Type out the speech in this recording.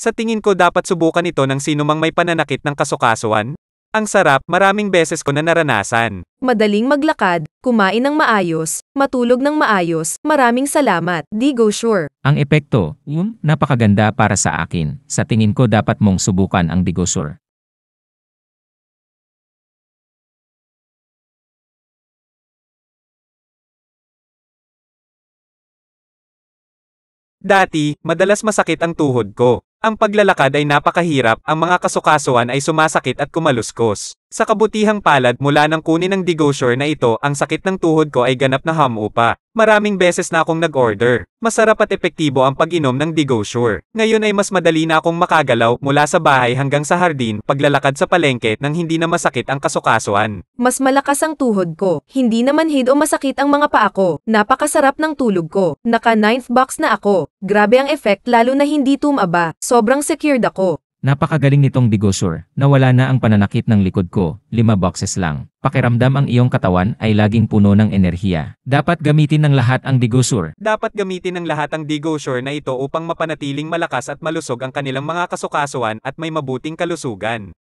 Sa tingin ko dapat subukan ito ng sino mang may pananakit ng kasukasuan. Ang sarap, maraming beses ko na naranasan. Madaling maglakad, kumain ng maayos, matulog ng maayos, maraming salamat, di go sure. Ang epekto, um, napakaganda para sa akin. Sa tingin ko dapat mong subukan ang Digosur. Dati, madalas masakit ang tuhod ko. Ang paglalakad ay napakahirap, ang mga kasukasuan ay sumasakit at kumaluskos. Sa kabutihang palad mula ng kunin ng digosure na ito, ang sakit ng tuhod ko ay ganap na hamupa. Maraming beses na akong nag-order. Masarap at epektibo ang pag-inom ng Digosure. Ngayon ay mas madali na akong makagalaw mula sa bahay hanggang sa hardin, paglalakad sa palengke nang hindi na masakit ang kasukasuan. Mas malakas ang tuhod ko. Hindi na manhid o masakit ang mga paa ko. Napakasarap ng tulog ko. Naka ninth box na ako. Grabe ang effect lalo na hindi tumaba. Sobrang secured ako. Napakagaling nitong digosur, nawala na ang pananakit ng likod ko, 5 boxes lang. Pakiramdam ang iyong katawan ay laging puno ng enerhiya. Dapat gamitin ng lahat ang digosur. Dapat gamitin ng lahat ang digosur na ito upang mapanatiling malakas at malusog ang kanilang mga kasukasuan at may mabuting kalusugan.